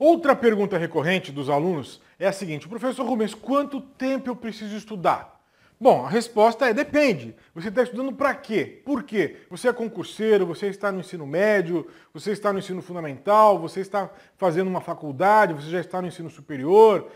Outra pergunta recorrente dos alunos é a seguinte: professor Rubens, quanto tempo eu preciso estudar? Bom, a resposta é depende. Você está estudando para quê? Por quê? Você é concurseiro, você está no ensino médio, você está no ensino fundamental, você está fazendo uma faculdade, você já está no ensino superior,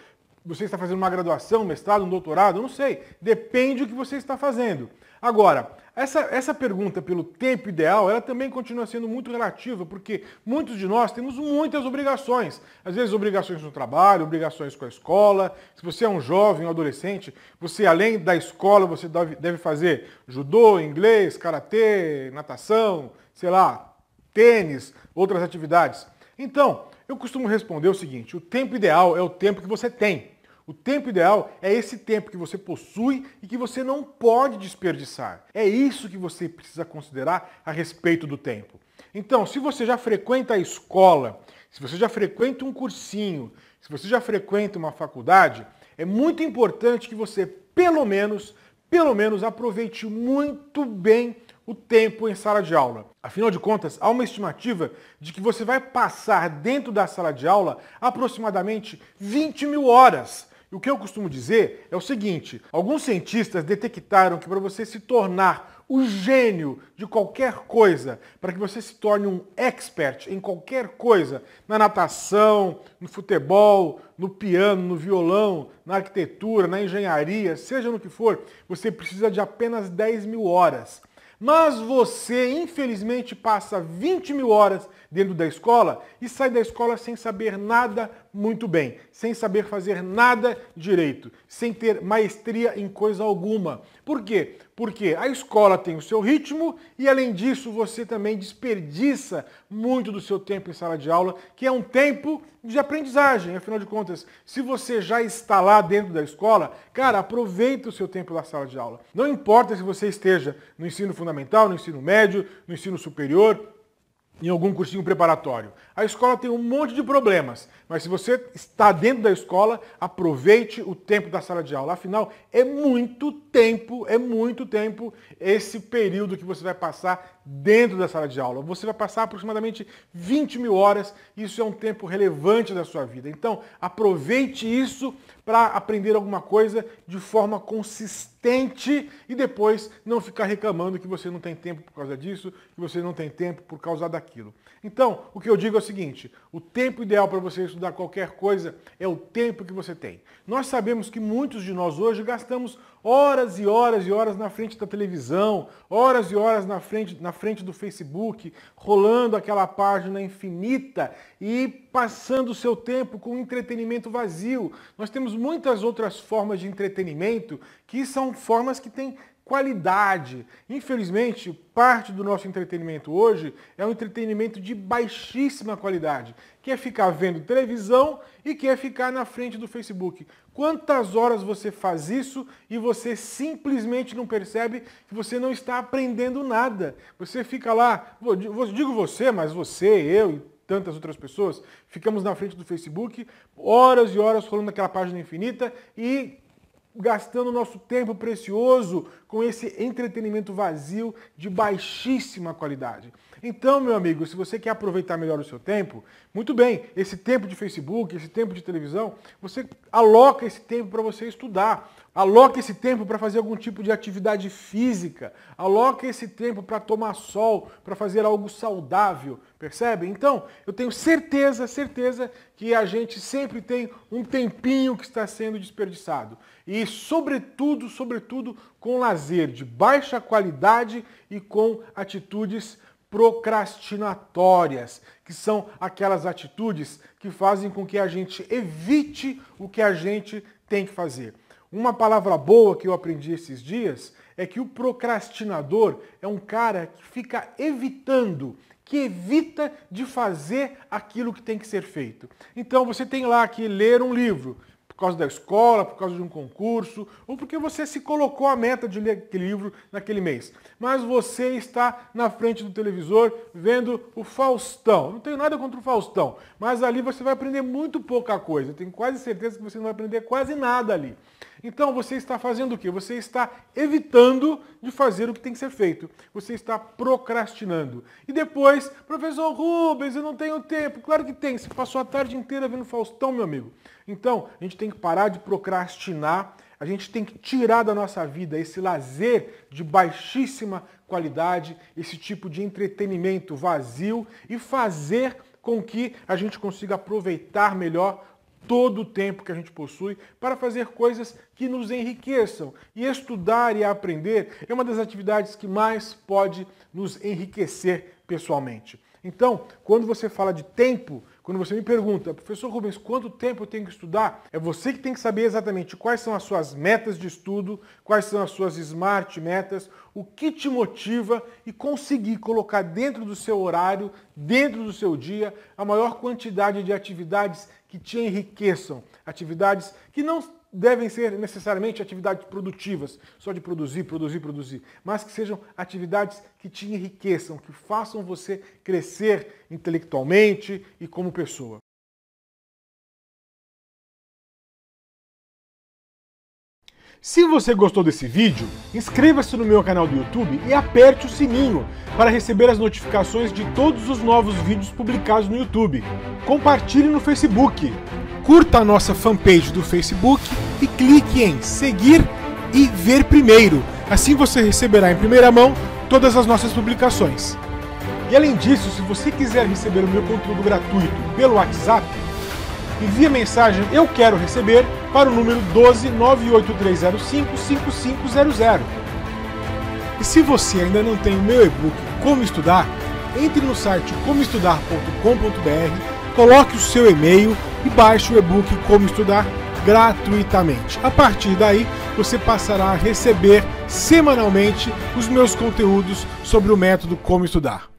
você está fazendo uma graduação, mestrado, um doutorado, não sei. Depende do que você está fazendo. Agora, essa, essa pergunta pelo tempo ideal, ela também continua sendo muito relativa, porque muitos de nós temos muitas obrigações. Às vezes obrigações no trabalho, obrigações com a escola. Se você é um jovem, um adolescente, você além da escola, você deve fazer judô, inglês, karatê, natação, sei lá, tênis, outras atividades. Então, eu costumo responder o seguinte, o tempo ideal é o tempo que você tem. O tempo ideal é esse tempo que você possui e que você não pode desperdiçar. É isso que você precisa considerar a respeito do tempo. Então, se você já frequenta a escola, se você já frequenta um cursinho, se você já frequenta uma faculdade, é muito importante que você, pelo menos, pelo menos aproveite muito bem o tempo em sala de aula. Afinal de contas, há uma estimativa de que você vai passar dentro da sala de aula aproximadamente 20 mil horas e o que eu costumo dizer é o seguinte: alguns cientistas detectaram que para você se tornar o gênio de qualquer coisa, para que você se torne um expert em qualquer coisa, na natação, no futebol, no piano, no violão, na arquitetura, na engenharia, seja no que for, você precisa de apenas 10 mil horas. Mas você, infelizmente, passa 20 mil horas dentro da escola e sai da escola sem saber nada muito bem, sem saber fazer nada direito, sem ter maestria em coisa alguma. Por quê? Porque a escola tem o seu ritmo e, além disso, você também desperdiça muito do seu tempo em sala de aula, que é um tempo de aprendizagem. Afinal de contas, se você já está lá dentro da escola, cara, aproveita o seu tempo da sala de aula. Não importa se você esteja no ensino fundamental, no ensino médio, no ensino superior, em algum cursinho preparatório. A escola tem um monte de problemas, mas se você está dentro da escola, aproveite o tempo da sala de aula. Afinal, é muito tempo, é muito tempo esse período que você vai passar dentro da sala de aula. Você vai passar aproximadamente 20 mil horas, isso é um tempo relevante da sua vida. Então, aproveite isso para aprender alguma coisa de forma consistente e depois não ficar reclamando que você não tem tempo por causa disso, que você não tem tempo por causa daquilo daquilo. Então, o que eu digo é o seguinte: o tempo ideal para você estudar qualquer coisa é o tempo que você tem. Nós sabemos que muitos de nós hoje gastamos horas e horas e horas na frente da televisão, horas e horas na frente, na frente do Facebook, rolando aquela página infinita e passando o seu tempo com entretenimento vazio. Nós temos muitas outras formas de entretenimento que são formas que têm qualidade. Infelizmente, parte do nosso entretenimento hoje é um entretenimento de baixíssima qualidade, que é ficar vendo televisão e que é ficar na frente do Facebook. Quantas horas você faz isso e você simplesmente não percebe que você não está aprendendo nada? Você fica lá, digo você, mas você, eu e tantas outras pessoas, ficamos na frente do Facebook, horas e horas rolando aquela página infinita e gastando nosso tempo precioso com esse entretenimento vazio de baixíssima qualidade. Então, meu amigo, se você quer aproveitar melhor o seu tempo, muito bem, esse tempo de Facebook, esse tempo de televisão, você aloca esse tempo para você estudar, aloca esse tempo para fazer algum tipo de atividade física, aloca esse tempo para tomar sol, para fazer algo saudável, percebe? Então, eu tenho certeza, certeza que a gente sempre tem um tempinho que está sendo desperdiçado. E, sobretudo, sobretudo, com lazer lazer de baixa qualidade e com atitudes procrastinatórias, que são aquelas atitudes que fazem com que a gente evite o que a gente tem que fazer. Uma palavra boa que eu aprendi esses dias é que o procrastinador é um cara que fica evitando, que evita de fazer aquilo que tem que ser feito. Então você tem lá que ler um livro por causa da escola, por causa de um concurso, ou porque você se colocou a meta de ler aquele livro naquele mês. Mas você está na frente do televisor vendo o Faustão. Não tenho nada contra o Faustão, mas ali você vai aprender muito pouca coisa. Eu tenho quase certeza que você não vai aprender quase nada ali. Então você está fazendo o quê? Você está evitando de fazer o que tem que ser feito. Você está procrastinando. E depois, professor Rubens, eu não tenho tempo. Claro que tem. Você passou a tarde inteira vendo Faustão, meu amigo. Então, a gente tem que parar de procrastinar. A gente tem que tirar da nossa vida esse lazer de baixíssima qualidade, esse tipo de entretenimento vazio e fazer com que a gente consiga aproveitar melhor todo o tempo que a gente possui para fazer coisas que nos enriqueçam. E estudar e aprender é uma das atividades que mais pode nos enriquecer pessoalmente. Então, quando você fala de tempo, quando você me pergunta, professor Rubens, quanto tempo eu tenho que estudar? É você que tem que saber exatamente quais são as suas metas de estudo, quais são as suas smart metas, o que te motiva e conseguir colocar dentro do seu horário, dentro do seu dia, a maior quantidade de atividades que te enriqueçam, atividades que não devem ser necessariamente atividades produtivas, só de produzir, produzir, produzir, mas que sejam atividades que te enriqueçam, que façam você crescer intelectualmente e como pessoa. Se você gostou desse vídeo, inscreva-se no meu canal do YouTube e aperte o sininho para receber as notificações de todos os novos vídeos publicados no YouTube. Compartilhe no Facebook curta a nossa fanpage do Facebook e clique em seguir e ver primeiro. Assim você receberá em primeira mão todas as nossas publicações. E além disso, se você quiser receber o meu conteúdo gratuito pelo WhatsApp, envie a mensagem Eu Quero Receber para o número 12983055500. E se você ainda não tem o meu e-book Como Estudar, entre no site comoestudar.com.br coloque o seu e-mail e baixe o e-book Como Estudar gratuitamente. A partir daí, você passará a receber semanalmente os meus conteúdos sobre o método Como Estudar.